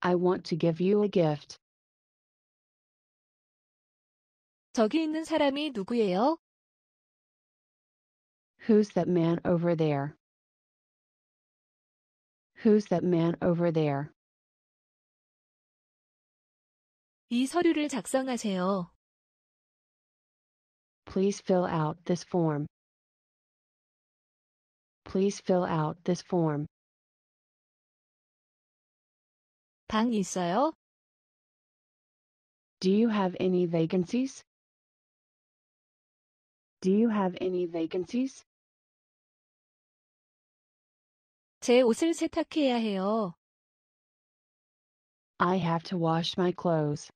I want to give you a gift. 저기 있는 사람이 누구예요? Who's that man over there? Who's that man over there? 이 서류를 작성하세요. Please fill out this form. Please fill out this form. 방 있어요? Do you have any vacancies? Do you have any vacancies? 제 옷을 세탁해야 해요. I have to wash my clothes.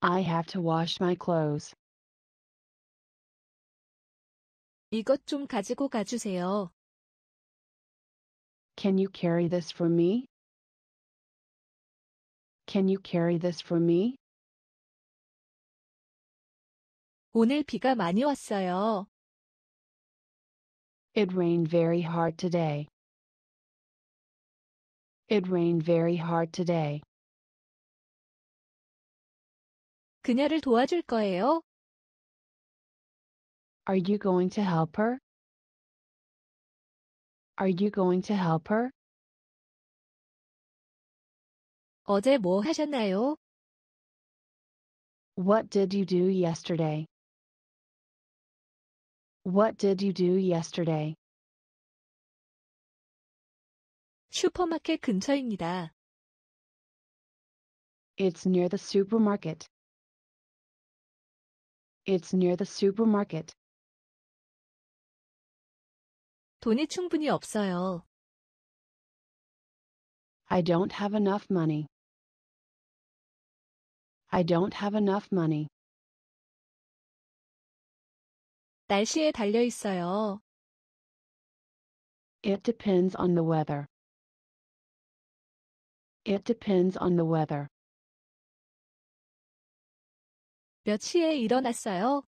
I have to wash my clothes. 이것 좀 가지고 가주세요. Can you carry this for me? Can you carry this for me? 오늘 비가 많이 왔어요. It rained very hard today. It rained very hard today. 그녀를 도와줄 거예요? Are you going to help her? Are you going to help her? 어제 뭐 하셨나요? What did you do yesterday? What did you do yesterday? 슈퍼마켓 근처입니다. It's near the supermarket. It's near the supermarket. 돈이 충분히 없어요. I don't have enough money. I don't have enough money. 날씨에 달려 있어요. It depends on the weather. It depends on the weather. 몇 시에 일어났어요?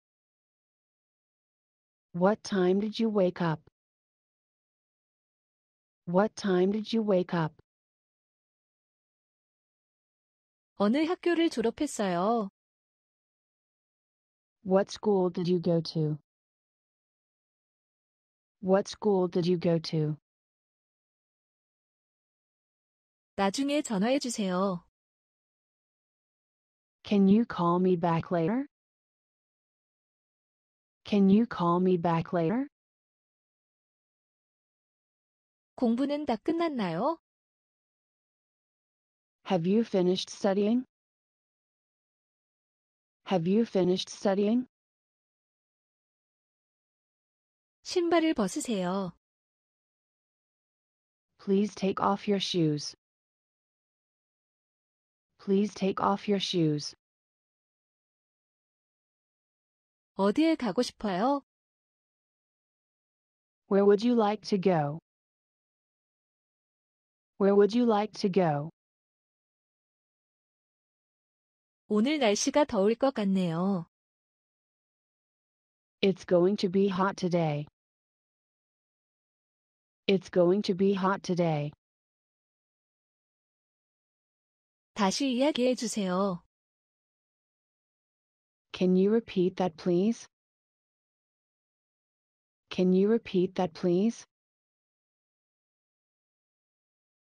What time did you wake up? What time did you wake up? 어느 학교를 졸업했어요? What school did you go to? What school did you go to? 나중에 전화해 주세요. Can you call me back later? Can you call me back later? 공부는 다 끝났나요? Have you finished studying? Have you finished studying? 신발을 벗으세요. Please take off your shoes. Please take off your shoes. 어디에 가고 싶어요? Where would you like to go? Where would you like to go? 오늘 날씨가 더울 것 같네요. It's going to be hot today. It's going to be hot today. 다시 이야기해 주세요. Can you repeat that please? Can you repeat that please?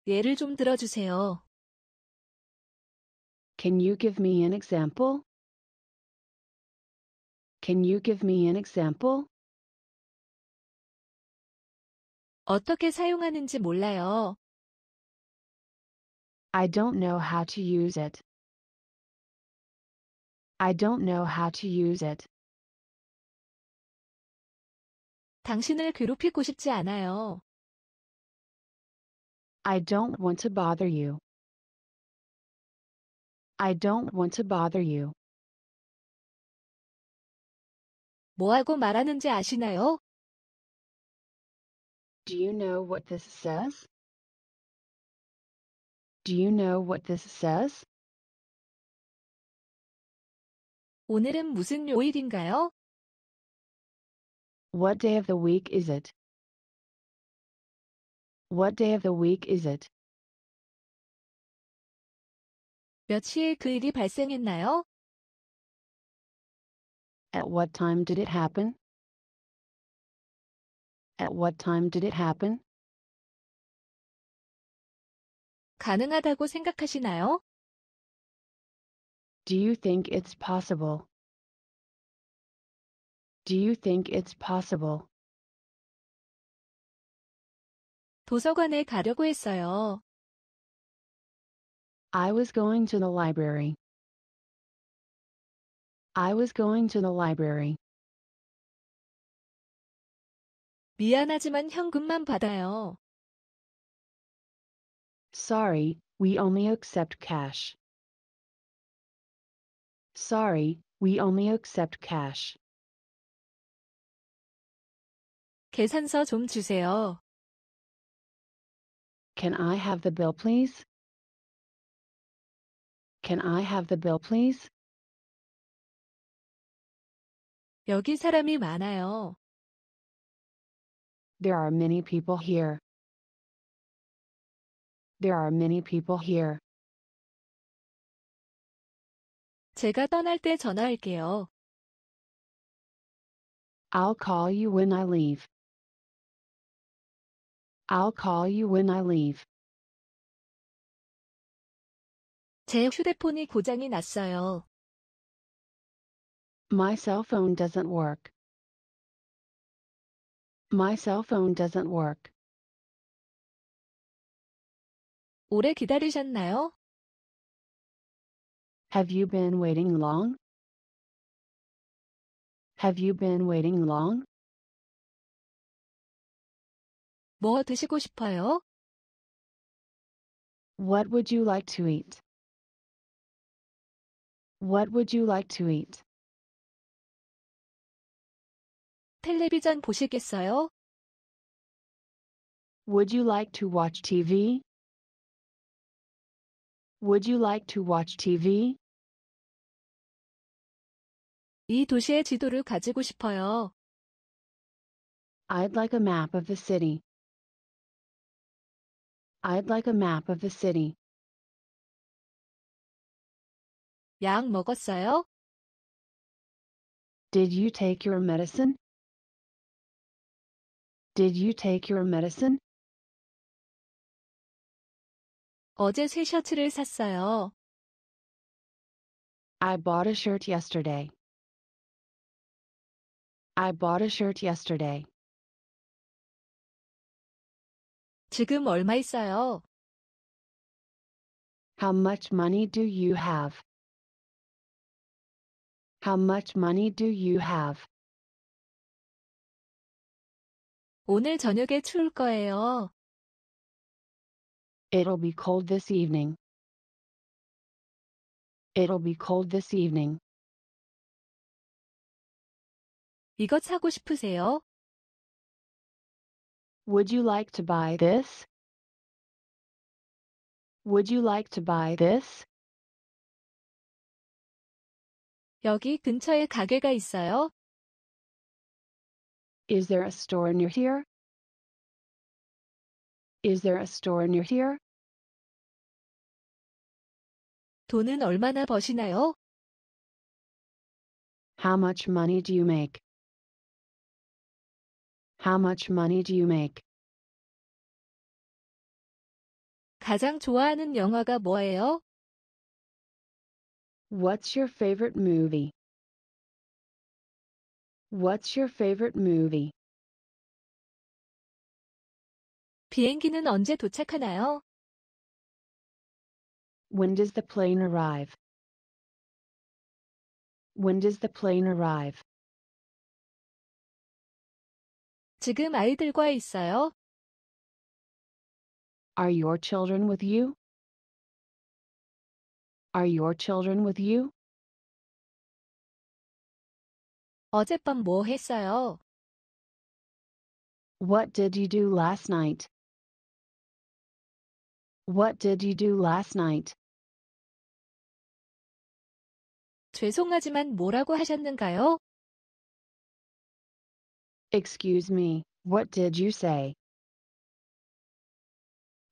예를 좀 들어 Can you give me an example? Can you give me an example? 어떻게 사용하는지 몰라요. I don't know how to use it. I don't know how to use it. 당신을 괴롭히고 싶지 않아요. I don't want to bother you. I don't want to bother you. 뭐하고 말하는지 아시나요? Do you know what this says? Do you know what this says? 오늘은 무슨 요일인가요? What day of the week is it? What day of the week is it? 며칠 그 일이 발생했나요? At what time did it happen? At what time did it happen? 가능하다고 생각하시나요? Do you think it's possible? Do you think it's possible? 도서관에 가려고 했어요. I was going to the library. I was going to the library. 미안하지만 현금만 받아요. Sorry, we only accept cash. Sorry, we only accept cash. 계산서 좀 주세요. Can I have the bill, please? Can I have the bill, please? 여기 사람이 많아요. There are many people here. There are many people here. 제가 떠날 때 전화할게요. I'll call you when I leave. I'll call you when I leave. 제 휴대폰이 고장이 났어요. My cell phone doesn't work. My cell phone doesn't work. 오래 기다리셨나요? Have you been waiting long? Have you been waiting long? 뭐 드시고 싶어요? What would you like to eat? What would you like to eat? 텔레비전 보시겠어요? Would you like to watch TV? Would you like to watch TV? 이 도시의 지도를 가지고 싶어요. I'd like a map of the city. I'd like a map of the city. 약 먹었어요? Did you take your medicine? Did you take your medicine? 어제 새 샀어요. I bought a shirt yesterday. I bought a shirt yesterday. 지금 얼마 있어요? How much money do you have? How much money do you have? 오늘 저녁에 추울 거예요. It'll be cold this evening. It'll be cold this evening. 이거 사고 싶으세요? Would you like to buy this? Would you like to buy this? 여기 근처에 가게가 있어요? Is there a store near here? Is there a store near here? 돈은 얼마나 버시나요? How much money do you make? How much money do you make? 가장 좋아하는 영화가 뭐예요? What's your favorite movie? What's your favorite movie? 비행기는 언제 도착하나요? When does the plane arrive? When does the plane arrive? 지금 아이들과 있어요? Are your children with you? Are your children with you? 어젯밤 뭐 했어요? What did you do last night? What did you do last night? 죄송하지만 뭐라고 하셨는가요? Excuse me, what did you say?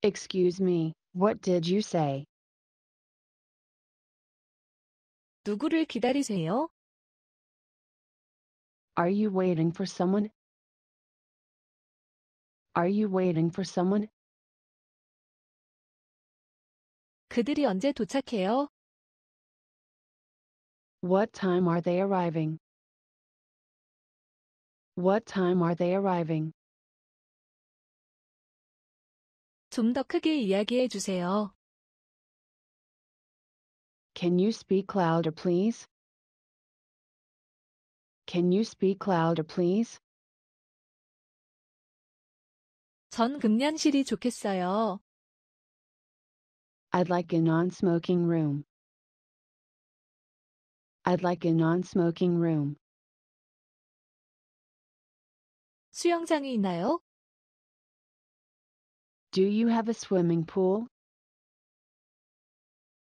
Excuse me, what did you say? 누구를 기다리세요? Are you waiting for someone? Are you waiting for someone? 그들이 언제 도착해요? What time are they arriving? What time are they arriving? 크게 이야기해 주세요. Can you speak louder, please? Can you speak louder, please? 전 금연실이 좋겠어요. I'd like a non-smoking room. I'd like a non-smoking room. 수영장이 있나요? Do you have a swimming pool?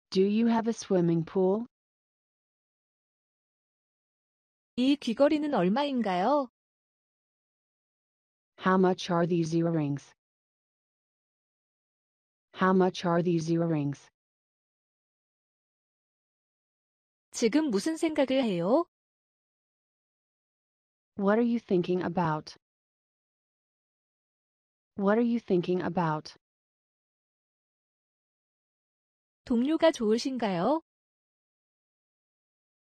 Do you have a swimming pool? 이 귀걸이는 얼마인가요? How much are these earrings? How much are these earrings? 지금 무슨 생각을 해요? What are you thinking about? What are you thinking about? 동료가 좋으신가요?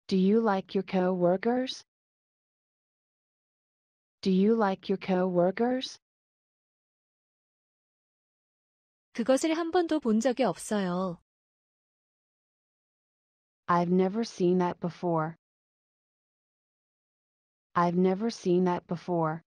Do you like your co-workers? Do you like your co-workers? 그것을 한 번도 본 적이 없어요. I've never seen that before. I've never seen that before.